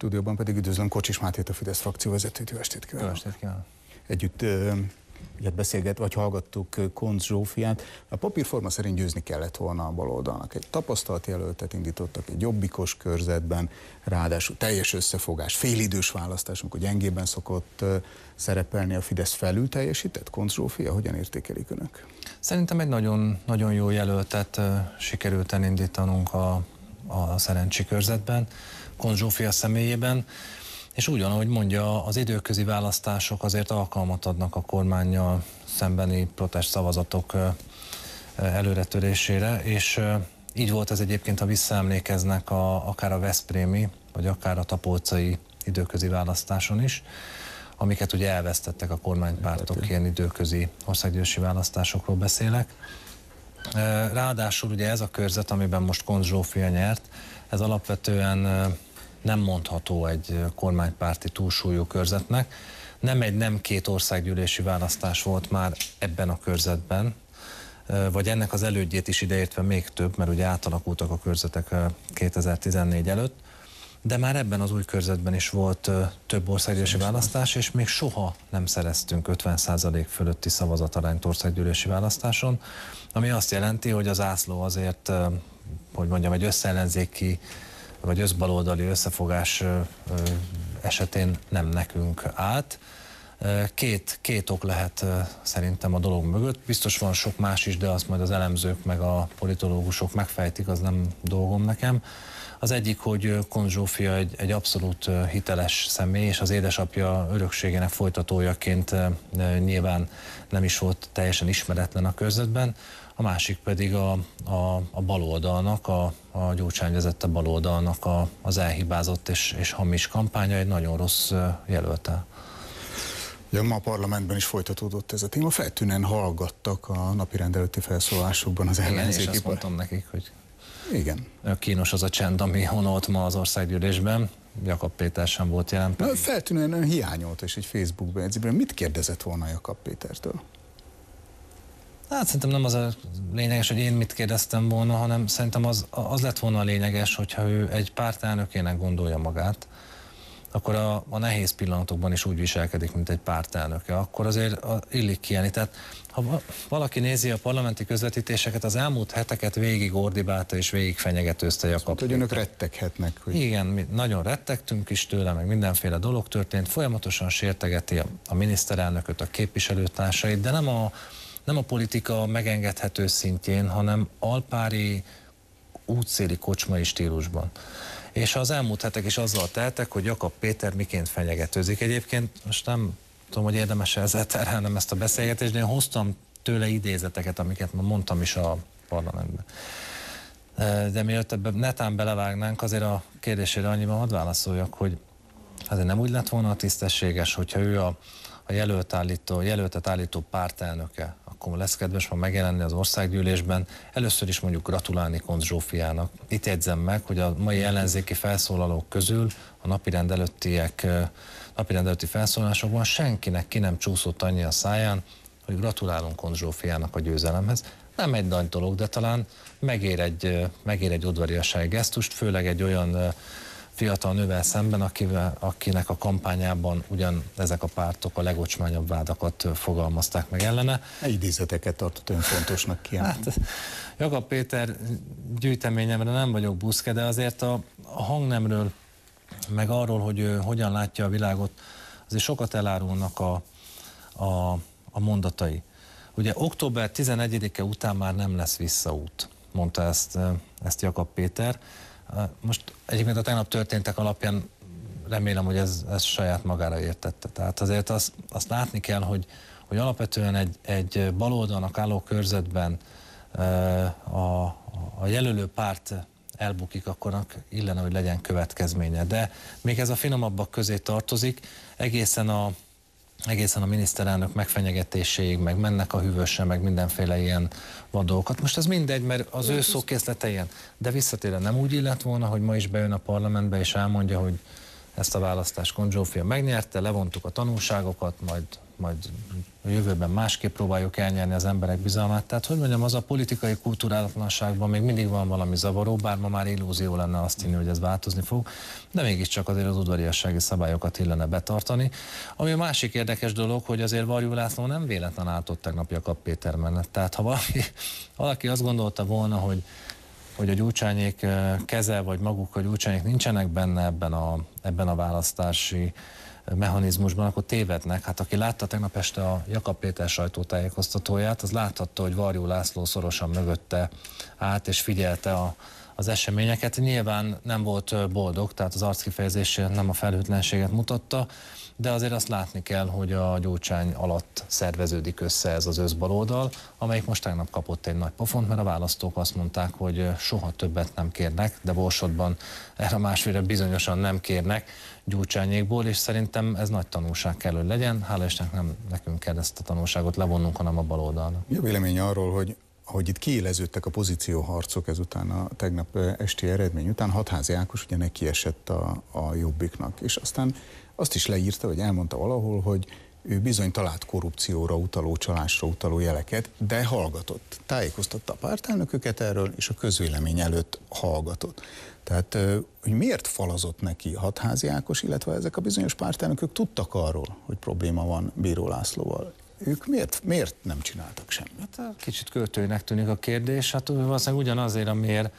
Stúdióban pedig üdvözlöm Kocsis Mátét, a Fidesz frakció vezetőt. Jó estét kívánok! Jó estét kívánok! Együtt illetve beszélget, vagy hallgattuk Konz Zsófiát. A papírforma szerint győzni kellett volna a baloldalnak. Egy tapasztalt jelöltet indítottak egy jobbikos körzetben, ráadásul teljes összefogás, félidős választás, amikor gyengében szokott szerepelni a Fidesz felül teljesített. Konz Zsófia, hogyan értékelik önök? Szerintem egy nagyon, nagyon jó jelöltet sikerült elindítanunk a a szerencsi körzetben, Konzsófia személyében, és ugyan, ahogy mondja, az időközi választások azért alkalmat adnak a kormányjal szembeni protest szavazatok előretörésére, és így volt ez egyébként, ha visszaemlékeznek a, akár a Veszprémi, vagy akár a Tapolcai időközi választáson is, amiket ugye elvesztettek a kormánypártok, ilyen időközi országgyűlési választásokról beszélek. Ráadásul ugye ez a körzet, amiben most Konz Zsófia nyert, ez alapvetően nem mondható egy kormánypárti túlsúlyú körzetnek. Nem egy, nem két országgyűlési választás volt már ebben a körzetben, vagy ennek az elődjét is ideértve még több, mert ugye átalakultak a körzetek 2014 előtt de már ebben az új körzetben is volt több országgyűlési választás, és még soha nem szereztünk 50% fölötti szavazatarányt országgyűlési választáson, ami azt jelenti, hogy az ászló azért, hogy mondjam, egy összeellenzéki vagy összbaloldali összefogás esetén nem nekünk állt. Két, két ok lehet szerintem a dolog mögött. Biztos van sok más is, de azt majd az elemzők meg a politológusok megfejtik, az nem dolgom nekem. Az egyik, hogy Konzsófia egy, egy abszolút hiteles személy, és az édesapja örökségének folytatójaként nyilván nem is volt teljesen ismeretlen a közvetben. A másik pedig a, a, a baloldalnak, a, a Gyurcsány vezette baloldalnak a, az elhibázott és, és hamis kampánya egy nagyon rossz jelölte. Ugye ma a parlamentben is folytatódott ez a téma, feltűnően hallgattak a napi rendelőtti felszólásokban az ellenzéki. Igen, és azt mondtam nekik, hogy igen. Kínos az a csend, ami honolt ma az országgyűlésben. Jakab Péter sem volt jelen. Na, feltűnően hiányolt, és egy Facebook bejegyzében. Mit kérdezett volna Jakab Pétertől? Hát szerintem nem az a lényeges, hogy én mit kérdeztem volna, hanem szerintem az, az lett volna a lényeges, hogyha ő egy pártelnökének gondolja magát, akkor a, a nehéz pillanatokban is úgy viselkedik, mint egy pártelnöke. Akkor azért illik kiállni. Tehát ha valaki nézi a parlamenti közvetítéseket, az elmúlt heteket végig ordibálta és végig fenyegetőzte a kapcsolatot. Szóval, hogy önök retteghetnek. Hogy... Igen, mi nagyon rettegtünk is tőle, meg mindenféle dolog történt. Folyamatosan sértegeti a, a miniszterelnököt, a képviselőtársait, de nem a, nem a politika megengedhető szintjén, hanem alpári útszéli kocsmai stílusban. És az elmúlt hetek is azzal teltek, hogy Jakab Péter miként fenyegetőzik. Egyébként most nem tudom, hogy érdemes e ezzel terhelnem ezt a beszélgetést, de én hoztam tőle idézeteket, amiket ma mondtam is a parlamentben. De mielőtt ebbe netán belevágnánk, azért a kérdésére annyiban hadd válaszoljak, hogy azért nem úgy lett volna a tisztességes, hogyha ő a, a jelölt állító, jelöltet állító pártelnöke akkor lesz kedves ma megjelenni az országgyűlésben. Először is mondjuk gratulálni Konz Zsófiának. Itt jegyzem meg, hogy a mai ellenzéki felszólalók közül a napirend előttiek, napirend előtti felszólalásokban senkinek ki nem csúszott annyi a száján, hogy gratulálunk Konz Zsófiának a győzelemhez. Nem egy nagy dolog, de talán megér egy, megér egy udvariasági gesztust, főleg egy olyan fiatal nővel szemben, akivel, akinek a kampányában ugyan ezek a pártok a legocsmányabb vádakat fogalmazták meg ellene. Egy idézeteket tartott ön fontosnak ki. Hát, Jaga Péter gyűjteményemre nem vagyok buszke, de azért a, a hangnemről, meg arról, hogy ő hogyan látja a világot, azért sokat elárulnak a, a, a mondatai. Ugye október 11-e után már nem lesz visszaút, mondta ezt, ezt Jakab Péter. Most egyébként a tegnap történtek alapján remélem, hogy ez, ez saját magára értette. Tehát azért azt, azt látni kell, hogy, hogy alapvetően egy, egy baloldalnak álló körzetben a, a jelölő párt elbukik, akkor illene, hogy legyen következménye. De még ez a finomabbak közé tartozik, egészen a, egészen a miniszterelnök megfenyegetéséig, meg mennek a hűvösre, meg mindenféle ilyen vadókat. Most ez mindegy, mert az ő szókészlete ilyen. De visszatérve nem úgy illett volna, hogy ma is bejön a parlamentbe és elmondja, hogy ezt a választást Konzsófia megnyerte, levontuk a tanulságokat, majd majd a jövőben másképp próbáljuk elnyerni az emberek bizalmát. Tehát, hogy mondjam, az a politikai kultúrálatlanságban még mindig van valami zavaró, bár ma már illúzió lenne azt hinni, hogy ez változni fog, de mégiscsak azért az udvariassági szabályokat illene betartani. Ami a másik érdekes dolog, hogy azért Varjú László nem véletlen álltott tegnapja a Péter mellett. Tehát, ha valaki, valaki azt gondolta volna, hogy hogy a gyúcsányék eh, keze, vagy maguk a gyúcsányék nincsenek benne ebben a, ebben a választási mechanizmusban, akkor tévednek. Hát aki látta tegnap este a Jakab Péter sajtótájékoztatóját, az láthatta, hogy Varjó László szorosan mögötte át és figyelte a, az eseményeket. Nyilván nem volt boldog, tehát az arckifejezés nem a felhőtlenséget mutatta, de azért azt látni kell, hogy a gyógycsány alatt szerveződik össze ez az összbaloldal, amelyik most tegnap kapott egy nagy pofont, mert a választók azt mondták, hogy soha többet nem kérnek, de Borsodban erre másfélre bizonyosan nem kérnek gyógycsányékból, és szerintem ez nagy tanulság kell, hogy legyen. Hála Istennek nem nekünk kell ezt a tanulságot levonnunk, hanem a bal baloldalnak. Mi a vélemény arról, hogy ahogy itt kiéleződtek a pozícióharcok ezután a tegnap esti eredmény után, Hatházi Ákos ugye neki esett a, a jobbiknak, és aztán azt is leírta, vagy elmondta valahol, hogy ő bizony talált korrupcióra utaló, csalásra utaló jeleket, de hallgatott. Tájékoztatta a pártelnököket erről, és a közvélemény előtt hallgatott. Tehát, hogy miért falazott neki hatházi Ákos, illetve ezek a bizonyos pártelnökök tudtak arról, hogy probléma van Bíró Lászlóval ők miért, miért nem csináltak semmit? Hát, kicsit költőinek tűnik a kérdés, hát valószínűleg ugyanazért, amiért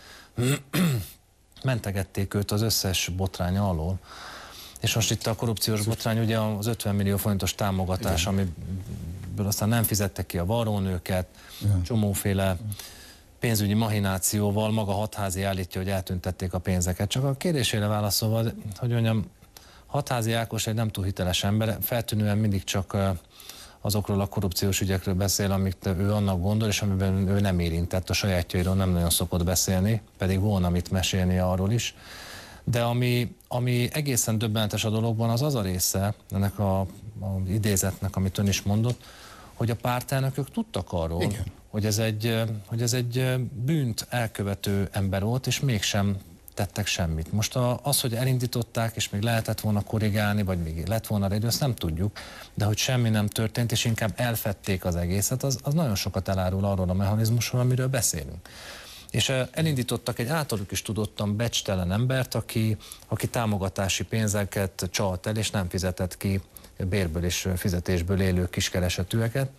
mentegették őt az összes botránya alól. És most itt a korrupciós szóval- botrány, ugye az 50 millió forintos támogatás, Igen. amiből aztán nem fizettek ki a varónőket, Igen. csomóféle pénzügyi mahinációval maga hatházi állítja, hogy eltüntették a pénzeket. Csak a kérdésére válaszolva, hogy mondjam, hatházi Ákos egy nem túl hiteles ember, feltűnően mindig csak azokról a korrupciós ügyekről beszél, amit ő annak gondol, és amiben ő nem érintett, a sajátjairól nem nagyon szokott beszélni, pedig volna mit mesélni arról is. De ami, ami egészen döbbenetes a dologban, az az a része ennek a, a idézetnek, amit ön is mondott, hogy a pártelnökök tudtak arról, Igen. Hogy, ez egy, hogy ez egy bűnt elkövető ember volt, és mégsem tettek semmit. Most a, az, hogy elindították, és még lehetett volna korrigálni, vagy még lett volna rá idő, azt nem tudjuk, de hogy semmi nem történt, és inkább elfették az egészet, az, az nagyon sokat elárul arról a mechanizmusról, amiről beszélünk. És elindítottak egy általuk is tudottan becstelen embert, aki, aki támogatási pénzeket csalt el, és nem fizetett ki bérből és fizetésből élő kiskeresetűeket.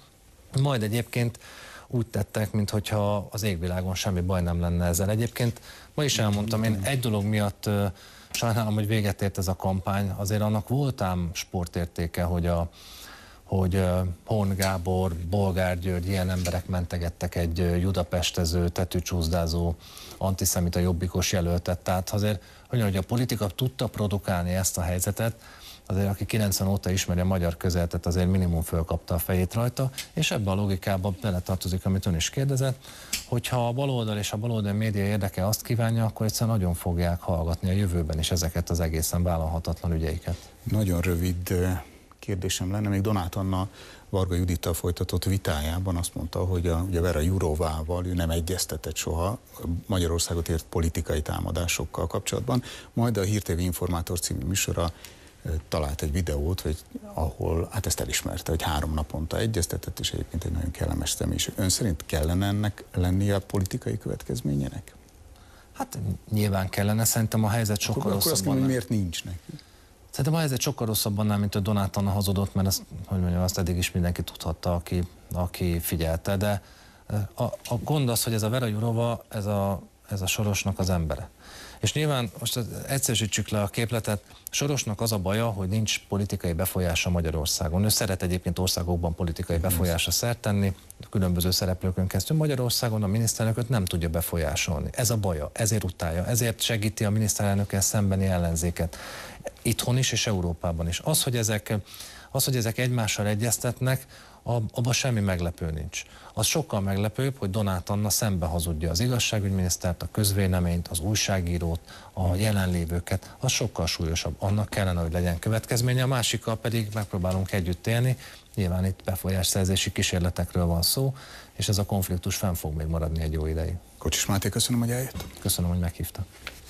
Majd egyébként úgy tettek, mintha az égvilágon semmi baj nem lenne ezzel. Egyébként ma is elmondtam, én egy dolog miatt sajnálom, hogy véget ért ez a kampány, azért annak voltám sportértéke, hogy a, hogy Hon Gábor, Bolgár György, ilyen emberek mentegettek egy judapestező, tetűcsúzdázó antiszemita jobbikos jelöltet. Tehát azért, hogy, hogy a politika tudta produkálni ezt a helyzetet, azért aki 90 óta ismeri a magyar közeletet, azért minimum fölkapta a fejét rajta, és ebbe a logikába beletartozik, amit ön is kérdezett, hogyha a baloldal és a baloldal média érdeke azt kívánja, akkor egyszerűen nagyon fogják hallgatni a jövőben is ezeket az egészen vállalhatatlan ügyeiket. Nagyon rövid kérdésem lenne, még Donát Anna Varga Judita folytatott vitájában azt mondta, hogy a, ugye Vera Jurovával ő nem egyeztetett soha Magyarországot ért politikai támadásokkal kapcsolatban, majd a TV Informátor című műsora talált egy videót, hogy ahol, hát ezt elismerte, hogy három naponta egyeztetett, és egyébként egy nagyon kellemes személyiség. Ön szerint kellene ennek lennie a politikai következményének? Hát nyilván kellene, szerintem a helyzet sokkal akkor, Akkor azt mondom, miért nincs neki? Szerintem a helyzet sokkal rosszabb annál, mint hogy Donát Anna hazudott, mert ezt, hogy mondjam, azt eddig is mindenki tudhatta, aki, aki figyelte, de a, a gond az, hogy ez a Vera Jurova, ez a, ez a Sorosnak az embere. És nyilván most egyszerűsítsük le a képletet, Sorosnak az a baja, hogy nincs politikai befolyása Magyarországon. Ő szeret egyébként országokban politikai befolyása szert tenni, a különböző szereplőkön keresztül Magyarországon a miniszterelnököt nem tudja befolyásolni. Ez a baja, ezért utálja, ezért segíti a miniszterelnökkel szembeni ellenzéket. Itthon is és Európában is. Az, hogy ezek, az, hogy ezek egymással egyeztetnek, abban semmi meglepő nincs. Az sokkal meglepőbb, hogy Donát Anna szembe hazudja az igazságügyminisztert, a közvéleményt, az újságírót, a jelenlévőket, az sokkal súlyosabb. Annak kellene, hogy legyen következménye, a másikkal pedig megpróbálunk együtt élni. Nyilván itt befolyásszerzési kísérletekről van szó, és ez a konfliktus fenn fog még maradni egy jó ideig. Kocsis Máté, köszönöm, hogy eljött. Köszönöm, hogy meghívta.